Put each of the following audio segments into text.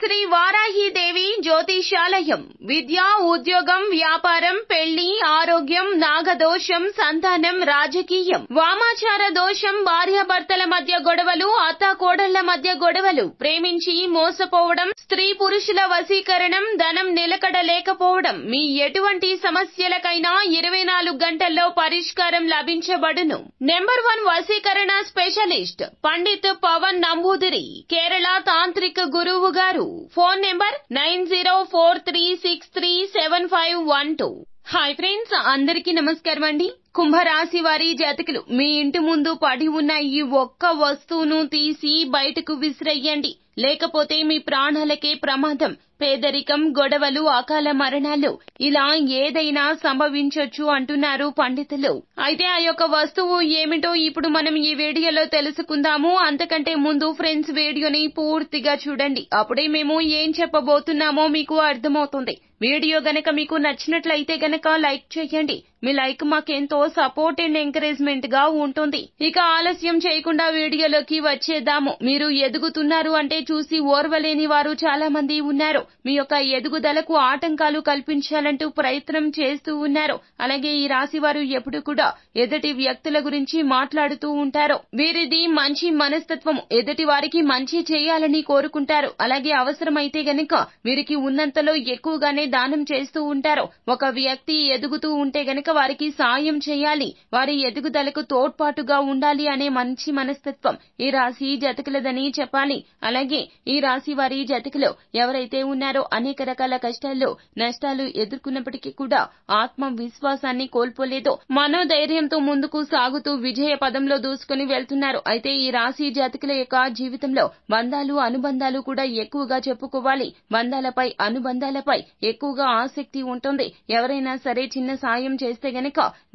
శ్రీ వారాహీదేవి జ్యోతిషాలయం విద్య ఉద్యోగం వ్యాపారం పెళ్లి ఆరోగ్యం నాగదోషం సంతానం రాజకీయం వామాచార దోషం భార్యాభర్తల మధ్య గొడవలు అత్తాకోడళ్ల మధ్య గొడవలు ప్రేమించి మోసపోవడం స్త్రీ పురుషుల వశీకరణం ధనం నిలకడ లేకపోవడం మీ ఎటువంటి సమస్యలకైనా ఇరవై నాలుగు గంటల్లో పరిష్కారం లభించబడును నెంబర్ వన్ వశీకరణ స్పెషలిస్ట్ పండిత్ పవన్ నంబూదిరి కేరళ తాంత్రిక గురువు గారు phone number nine zero four three six three seven five one two hi friends అందరికీ నమస్కారం అండి కుంభరాశి వారి జాతకులు మీ ఇంటి ముందు పడి ఉన్న ఈ ఒక్క వస్తువును తీసి బయటకు విసిరేయండి లేకపోతే మీ ప్రాణాలకే ప్రమాదం పేదరికం గొడవలు అకాల మరణాలు ఇలా ఏదైనా సంభవించొచ్చు అంటున్నారు పండితులు అయితే ఆ యొక్క వస్తువు ఏమిటో ఇప్పుడు మనం ఈ వీడియోలో తెలుసుకుందాము అంతకంటే ముందు ఫ్రెండ్స్ వీడియోని పూర్తిగా చూడండి అప్పుడే మేము ఏం చెప్పబోతున్నామో మీకు అర్థమవుతుంది వీడియో గనక మీకు నచ్చినట్లయితే గనక లైక్ చేయండి మీ లైక్ మాకెంతో సపోర్ట్ అండ్ ఎంకరేజ్మెంట్ గా ఉంటుంది ఇక ఆలస్యం చేయకుండా వీడియోలోకి వచ్చేద్దాము మీరు ఎదుగుతున్నారు అంటే చూసి ఓర్వలేని వారు చాలా మంది ఉన్నారు మీ యొక్క ఎదుగుదలకు ఆటంకాలు కల్పించాలంటూ ప్రయత్నం చేస్తూ ఉన్నారు అలాగే ఈ రాశి వారు ఎప్పుడు కూడా ఎదుటి వ్యక్తుల గురించి మాట్లాడుతూ ఉంటారు వీరిది మంచి మనస్తత్వం ఎదుటి వారికి మంచి చేయాలని కోరుకుంటారు అలాగే అవసరమైతే గనుక వీరికి ఉన్నంతలో ఎక్కువగానే దానం చేస్తూ ఉంటారు ఒక వ్యక్తి ఎదుగుతూ ఉంటే గనక వారికి సాయం చేయాలి వారి ఎదుగుదలకు తోడ్పాటుగా ఉండాలి అనే మంచి మనస్తత్వం ఈ రాశి జతకలదని చెప్పాలి అలాగే అలాగే ఈ రాశి వారి జతకలో ఎవరైతే ఉన్నారో అనేక రకాల కష్టాలు నష్టాలు ఎదుర్కొన్నప్పటికీ కూడా ఆత్మవిశ్వాసాన్ని కోల్పోలేదో మనోధైర్యంతో ముందుకు సాగుతూ విజయ పదంలో దూసుకుని వెళ్తున్నారు అయితే ఈ రాశి జాతకుల యొక్క జీవితంలో బంధాలు అనుబంధాలు కూడా ఎక్కువగా చెప్పుకోవాలి బంధాలపై అనుబంధాలపై ఎక్కువగా ఆసక్తి ఉంటుంది ఎవరైనా సరే చిన్న సాయం చేస్తే గనక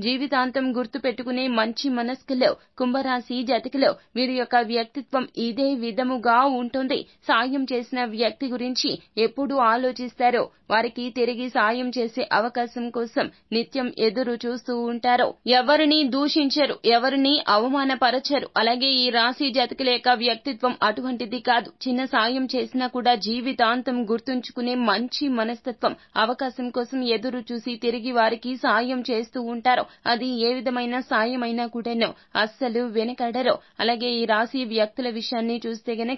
జీవితాంతం గుర్తు పెట్టుకునే మంచి మనస్కుల్లో కుంభరాశి జాతకులో వీరి యొక్క వ్యక్తిత్వం ఇదే విధముగా ఉంటుంది మంది సాయం చేసిన వ్యక్తి గురించి ఎప్పుడు ఆలోచిస్తారో వారికి తిరిగి సాయం చేసే అవకాశం కోసం నిత్యం ఎదురు చూస్తూ ఉంటారో ఎవరిని దూషించరు ఎవరిని అవమానపరచరు అలాగే ఈ రాశి జాతకుల లేక వ్యక్తిత్వం అటువంటిది కాదు చిన్న సాయం చేసినా కూడా జీవితాంతం గుర్తుంచుకునే మంచి మనస్తత్వం అవకాశం కోసం ఎదురు చూసి తిరిగి వారికి సాయం చేస్తూ ఉంటారో అది ఏ విధమైన సాయం అయినా కూడాను అస్సలు వెనకడరు అలాగే ఈ రాశి వ్యక్తుల విషయాన్ని చూస్తే గనక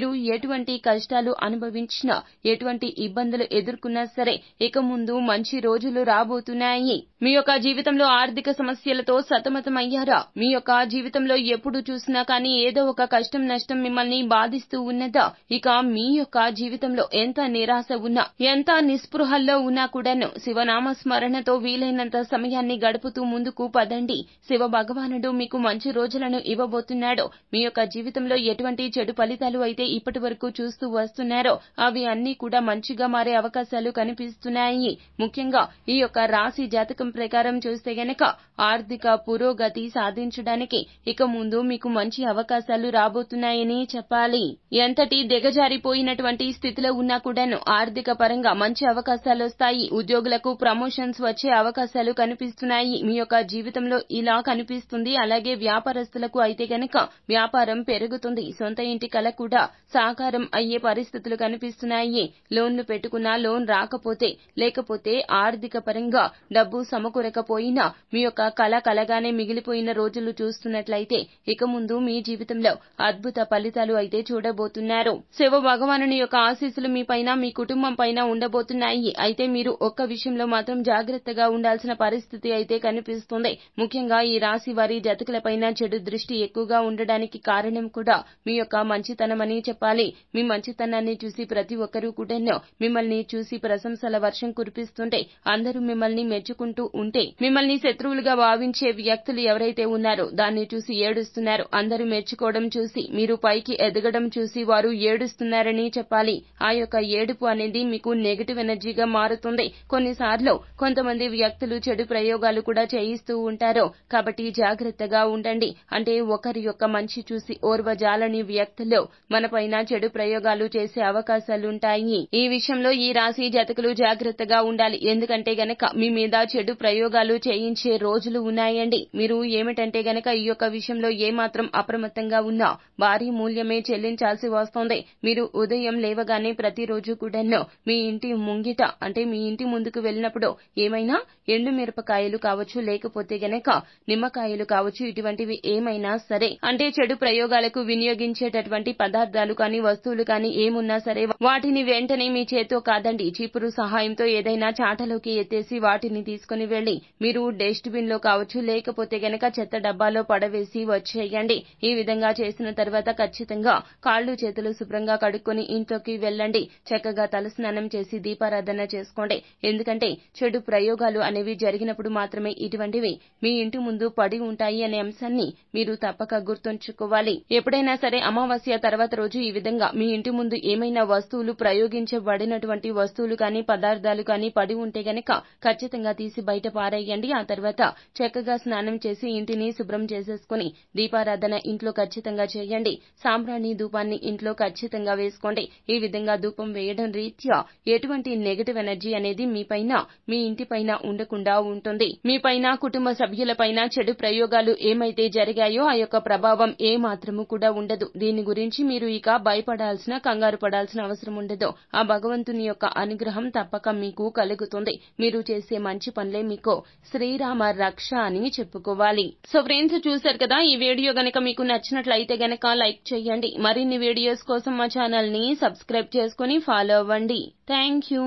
మీరు ఎటువంటి కష్టాలు అనుభవించినా ఎటువంటి ఇబ్బందులు ఎదుర్కొన్నా సరే ఇక ముందు మంచి రోజులు రాబోతున్నాయి మీ యొక్క జీవితంలో ఆర్థిక సమస్యలతో సతమతమయ్యారా మీ యొక్క జీవితంలో ఎప్పుడు చూసినా కానీ ఏదో ఒక కష్టం నష్టం మిమ్మల్ని బాధిస్తూ ఉన్నదా ఇక మీ యొక్క జీవితంలో ఎంత నిరాశ ఉన్నా ఎంత నిస్పృహల్లో ఉన్నా కూడాను శివనామ స్మరణతో వీలైనంత సమయాన్ని గడుపుతూ ముందుకు పదండి శివ భగవానుడు మీకు మంచి రోజులను ఇవ్వబోతున్నాడు మీ యొక్క జీవితంలో ఎటువంటి చెడు ఫలితాలు అయితే ఇప్పటి వరకు చూస్తూ వస్తున్నారో అవి అన్నీ కూడా మంచిగా మారే అవకాశాలు కనిపిస్తున్నాయి ముఖ్యంగా ఈ యొక్క రాశి జాతకం ప్రకారం చూస్తే గనక ఆర్థిక పురోగతి సాధించడానికి ఇక ముందు మీకు మంచి అవకాశాలు రాబోతున్నాయని చెప్పాలి ఎంతటి దిగజారిపోయినటువంటి స్థితిలో ఉన్నా కూడాను ఆర్థిక పరంగా మంచి అవకాశాలు వస్తాయి ఉద్యోగులకు ప్రమోషన్స్ వచ్చే అవకాశాలు కనిపిస్తున్నాయి మీ యొక్క జీవితంలో ఇలా కనిపిస్తుంది అలాగే వ్యాపారస్తులకు అయితే గనక వ్యాపారం పెరుగుతుంది సొంత ఇంటి కల కూడా సాకారం అయ్యే పరిస్థితులు కనిపిస్తున్నాయి లోన్లు పెట్టుకున్నా లోన్ రాకపోతే లేకపోతే ఆర్థిక పరంగా డబ్బు సమకూరకపోయినా మీ యొక్క కళ కలగానే మిగిలిపోయిన రోజులు చూస్తున్నట్లయితే ఇక ముందు మీ జీవితంలో అద్భుత ఫలితాలు అయితే చూడబోతున్నారు శివ భగవానుని యొక్క ఆశీస్సులు మీ పైన మీ కుటుంబం పైన ఉండబోతున్నాయి అయితే మీరు ఒక్క విషయంలో మాత్రం జాగ్రత్తగా ఉండాల్సిన పరిస్థితి అయితే కనిపిస్తుంది ముఖ్యంగా ఈ రాశి వారి జతకులపైన చెడు దృష్టి ఎక్కువగా ఉండడానికి కారణం కూడా మీ యొక్క మంచితనమని చెప్పారు చెప్పాలి మీ మంచితనాన్ని చూసి ప్రతి ఒక్కరూ కూడా మిమ్మల్ని చూసి ప్రశంసల వర్షం కురిపిస్తుంటే అందరూ మిమ్మల్ని మెచ్చుకుంటూ ఉంటే మిమ్మల్ని శత్రువులుగా భావించే వ్యక్తులు ఎవరైతే ఉన్నారో దాన్ని చూసి ఏడుస్తున్నారు అందరూ మెచ్చుకోవడం చూసి మీరు పైకి ఎదగడం చూసి వారు ఏడుస్తున్నారని చెప్పాలి ఆ యొక్క ఏడుపు అనేది మీకు నెగిటివ్ ఎనర్జీగా మారుతుంది కొన్నిసార్లు కొంతమంది వ్యక్తులు చెడు ప్రయోగాలు కూడా చేయిస్తూ ఉంటారు కాబట్టి జాగ్రత్తగా ఉండండి అంటే ఒకరి యొక్క మంచి చూసి ఓర్వజాలని వ్యక్తులు మనపైన రకమైన చెడు ప్రయోగాలు చేసే అవకాశాలుంటాయి ఈ విషయంలో ఈ రాశి జాతకులు జాగ్రత్తగా ఉండాలి ఎందుకంటే గనక మీ మీద చెడు ప్రయోగాలు చేయించే రోజులు ఉన్నాయండి మీరు ఏమిటంటే గనక ఈ యొక్క విషయంలో ఏమాత్రం అప్రమత్తంగా ఉన్నా భారీ మూల్యమే చెల్లించాల్సి వస్తోంది మీరు ఉదయం లేవగానే ప్రతిరోజు కూడా మీ ఇంటి ముంగిట అంటే మీ ఇంటి ముందుకు వెళ్ళినప్పుడు ఏమైనా ఎండు మిరపకాయలు కావచ్చు లేకపోతే గనక నిమ్మకాయలు కావచ్చు ఇటువంటివి ఏమైనా సరే అంటే చెడు ప్రయోగాలకు వినియోగించేటటువంటి పదార్థాలు కానీ వస్తువులు కానీ ఏమున్నా సరే వాటిని వెంటనే మీ చేత్తో కాదండి చీపురు సహాయంతో ఏదైనా చాటలోకి ఎత్తేసి వాటిని తీసుకుని వెళ్లి మీరు డస్ట్ బిన్ లో కావచ్చు లేకపోతే గనక చెత్త డబ్బాలో పడవేసి వచ్చేయండి ఈ విధంగా చేసిన తర్వాత ఖచ్చితంగా కాళ్ళు చేతులు శుభ్రంగా కడుక్కొని ఇంట్లోకి వెళ్ళండి చక్కగా తలస్నానం చేసి దీపారాధన చేసుకోండి ఎందుకంటే చెడు ప్రయోగాలు అనేవి జరిగినప్పుడు మాత్రమే ఇటువంటివి మీ ఇంటి ముందు పడి ఉంటాయి అనే అంశాన్ని మీరు తప్పక గుర్తుంచుకోవాలి ఎప్పుడైనా సరే అమావాస్య తర్వాత రోజు ఈ విధంగా మీ ఇంటి ముందు ఏమైనా వస్తువులు ప్రయోగించబడినటువంటి వస్తువులు కానీ పదార్థాలు కానీ పడి ఉంటే గనక ఖచ్చితంగా తీసి బయట పారేయండి ఆ తర్వాత చక్కగా స్నానం చేసి ఇంటిని శుభ్రం చేసేసుకుని దీపారాధన ఇంట్లో ఖచ్చితంగా చేయండి సాంబ్రాణి ధూపాన్ని ఇంట్లో ఖచ్చితంగా వేసుకోండి ఈ విధంగా ధూపం వేయడం రీత్యా ఎటువంటి నెగటివ్ ఎనర్జీ అనేది మీ పైన మీ ఇంటి పైన ఉండకుండా ఉంటుంది మీ పైన కుటుంబ సభ్యుల పైన చెడు ప్రయోగాలు ఏమైతే జరిగాయో ఆ యొక్క ప్రభావం ఏ మాత్రము కూడా ఉండదు దీని గురించి మీరు ఇక భయపడాల్సిన కంగారు పడాల్సిన అవసరం ఉండదు ఆ భగవంతుని యొక్క అనుగ్రహం తప్పక మీకు కలుగుతుంది మీరు చేసే మంచి పనులే మీకు శ్రీరామ రక్ష అని చెప్పుకోవాలి సో ఫ్రెండ్స్ చూశారు కదా ఈ వీడియో గనక మీకు నచ్చినట్లయితే గనక లైక్ చేయండి మరిన్ని వీడియోస్ కోసం మా ఛానల్ ని సబ్స్క్రైబ్ చేసుకుని ఫాలో అవ్వండి థ్యాంక్ యూ